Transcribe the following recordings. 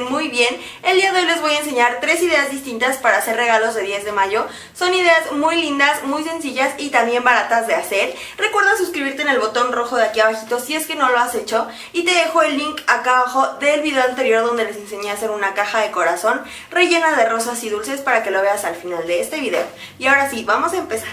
muy bien. El día de hoy les voy a enseñar tres ideas distintas para hacer regalos de 10 de mayo. Son ideas muy lindas, muy sencillas y también baratas de hacer. Recuerda suscribirte en el botón rojo de aquí abajito si es que no lo has hecho. Y te dejo el link acá abajo del video anterior donde les enseñé a hacer una caja de corazón rellena de rosas y dulces para que lo veas al final de este video. Y ahora sí, vamos a empezar.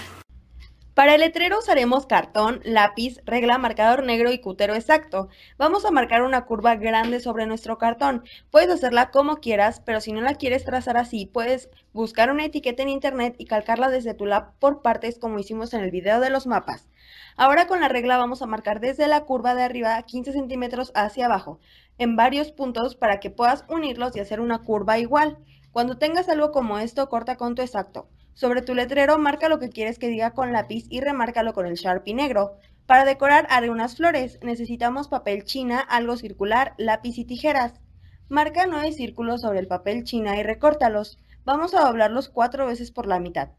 Para el letrero usaremos cartón, lápiz, regla, marcador negro y cutero exacto. Vamos a marcar una curva grande sobre nuestro cartón. Puedes hacerla como quieras, pero si no la quieres trazar así, puedes buscar una etiqueta en internet y calcarla desde tu lab por partes como hicimos en el video de los mapas. Ahora con la regla vamos a marcar desde la curva de arriba 15 centímetros hacia abajo, en varios puntos para que puedas unirlos y hacer una curva igual. Cuando tengas algo como esto, corta con tu exacto. Sobre tu letrero, marca lo que quieres que diga con lápiz y remárcalo con el Sharpie negro. Para decorar, haré unas flores. Necesitamos papel china, algo circular, lápiz y tijeras. Marca nueve círculos sobre el papel china y recórtalos. Vamos a doblarlos cuatro veces por la mitad.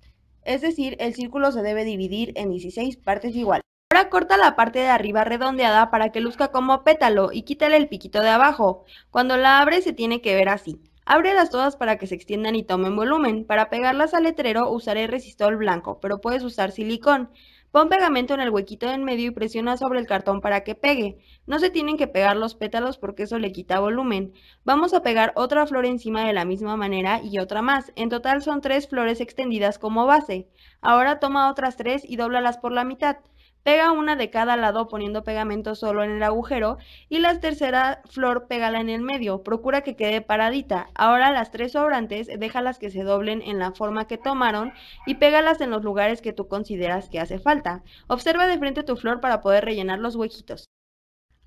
Es decir, el círculo se debe dividir en 16 partes iguales. Ahora corta la parte de arriba redondeada para que luzca como pétalo y quítale el piquito de abajo. Cuando la abres se tiene que ver así. Ábrelas todas para que se extiendan y tomen volumen. Para pegarlas al letrero usaré resistol blanco, pero puedes usar silicón. Pon pegamento en el huequito en medio y presiona sobre el cartón para que pegue. No se tienen que pegar los pétalos porque eso le quita volumen. Vamos a pegar otra flor encima de la misma manera y otra más. En total son tres flores extendidas como base. Ahora toma otras tres y dóblalas por la mitad. Pega una de cada lado poniendo pegamento solo en el agujero y la tercera flor pégala en el medio, procura que quede paradita. Ahora las tres sobrantes déjalas que se doblen en la forma que tomaron y pégalas en los lugares que tú consideras que hace falta. Observa de frente tu flor para poder rellenar los huequitos.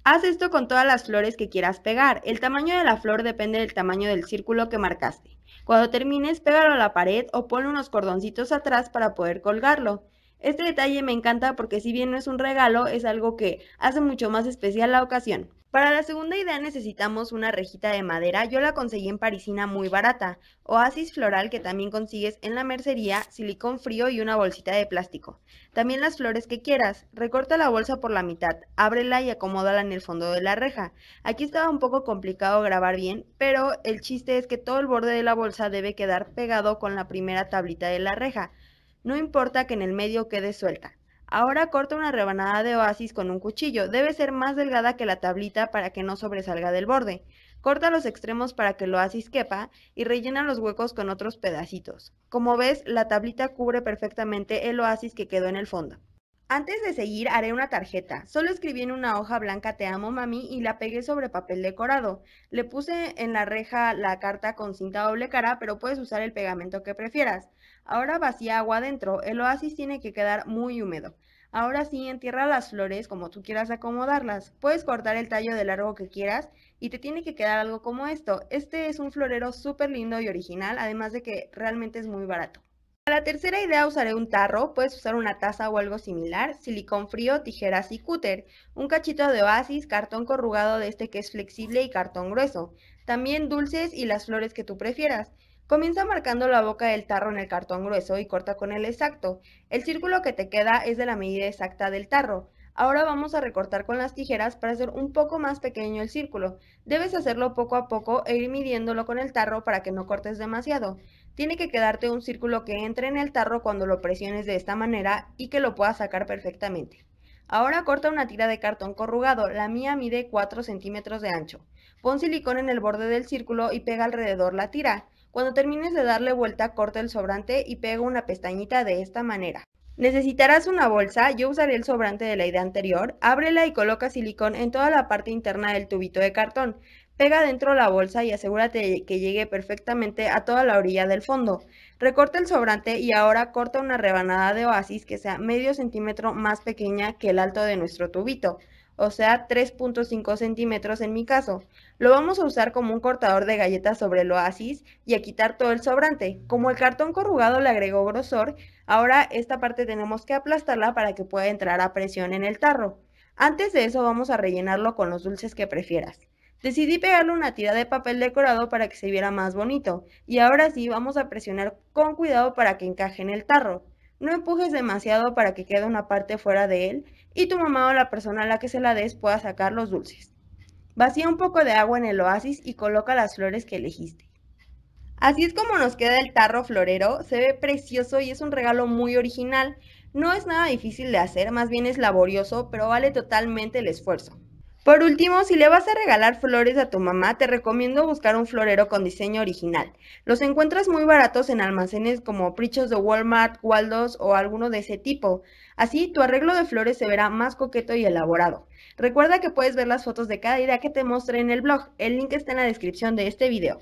Haz esto con todas las flores que quieras pegar. El tamaño de la flor depende del tamaño del círculo que marcaste. Cuando termines, pégalo a la pared o pon unos cordoncitos atrás para poder colgarlo. Este detalle me encanta porque si bien no es un regalo, es algo que hace mucho más especial la ocasión. Para la segunda idea necesitamos una rejita de madera, yo la conseguí en Parisina muy barata, oasis floral que también consigues en la mercería, silicón frío y una bolsita de plástico. También las flores que quieras, recorta la bolsa por la mitad, ábrela y acomódala en el fondo de la reja. Aquí estaba un poco complicado grabar bien, pero el chiste es que todo el borde de la bolsa debe quedar pegado con la primera tablita de la reja. No importa que en el medio quede suelta. Ahora corta una rebanada de oasis con un cuchillo. Debe ser más delgada que la tablita para que no sobresalga del borde. Corta los extremos para que el oasis quepa y rellena los huecos con otros pedacitos. Como ves, la tablita cubre perfectamente el oasis que quedó en el fondo. Antes de seguir haré una tarjeta. Solo escribí en una hoja blanca Te amo, mami, y la pegué sobre papel decorado. Le puse en la reja la carta con cinta doble cara, pero puedes usar el pegamento que prefieras. Ahora vacía agua adentro. El oasis tiene que quedar muy húmedo. Ahora sí, entierra las flores como tú quieras acomodarlas. Puedes cortar el tallo de largo que quieras y te tiene que quedar algo como esto. Este es un florero súper lindo y original, además de que realmente es muy barato. Para la tercera idea usaré un tarro, puedes usar una taza o algo similar, silicón frío, tijeras y cúter, un cachito de oasis, cartón corrugado de este que es flexible y cartón grueso, también dulces y las flores que tú prefieras. Comienza marcando la boca del tarro en el cartón grueso y corta con el exacto. El círculo que te queda es de la medida exacta del tarro. Ahora vamos a recortar con las tijeras para hacer un poco más pequeño el círculo. Debes hacerlo poco a poco e ir midiéndolo con el tarro para que no cortes demasiado. Tiene que quedarte un círculo que entre en el tarro cuando lo presiones de esta manera y que lo puedas sacar perfectamente. Ahora corta una tira de cartón corrugado, la mía mide 4 centímetros de ancho. Pon silicón en el borde del círculo y pega alrededor la tira. Cuando termines de darle vuelta, corta el sobrante y pega una pestañita de esta manera. Necesitarás una bolsa, yo usaré el sobrante de la idea anterior, ábrela y coloca silicón en toda la parte interna del tubito de cartón. Pega dentro la bolsa y asegúrate que llegue perfectamente a toda la orilla del fondo. Recorta el sobrante y ahora corta una rebanada de oasis que sea medio centímetro más pequeña que el alto de nuestro tubito o sea 3.5 centímetros en mi caso. Lo vamos a usar como un cortador de galletas sobre el oasis y a quitar todo el sobrante. Como el cartón corrugado le agregó grosor, ahora esta parte tenemos que aplastarla para que pueda entrar a presión en el tarro. Antes de eso vamos a rellenarlo con los dulces que prefieras. Decidí pegarle una tira de papel decorado para que se viera más bonito y ahora sí vamos a presionar con cuidado para que encaje en el tarro. No empujes demasiado para que quede una parte fuera de él y tu mamá o la persona a la que se la des pueda sacar los dulces. Vacía un poco de agua en el oasis y coloca las flores que elegiste. Así es como nos queda el tarro florero, se ve precioso y es un regalo muy original. No es nada difícil de hacer, más bien es laborioso, pero vale totalmente el esfuerzo. Por último, si le vas a regalar flores a tu mamá, te recomiendo buscar un florero con diseño original. Los encuentras muy baratos en almacenes como Prichos de Walmart, Waldos o alguno de ese tipo. Así, tu arreglo de flores se verá más coqueto y elaborado. Recuerda que puedes ver las fotos de cada idea que te mostré en el blog. El link está en la descripción de este video.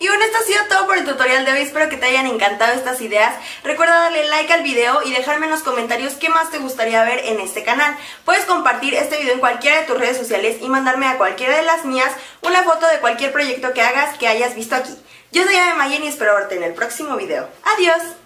Y bueno, esto ha sido todo por el tutorial de hoy, espero que te hayan encantado estas ideas. Recuerda darle like al video y dejarme en los comentarios qué más te gustaría ver en este canal. Puedes compartir este video en cualquiera de tus redes sociales y mandarme a cualquiera de las mías una foto de cualquier proyecto que hagas que hayas visto aquí. Yo soy Ave Mayen y espero verte en el próximo video. ¡Adiós!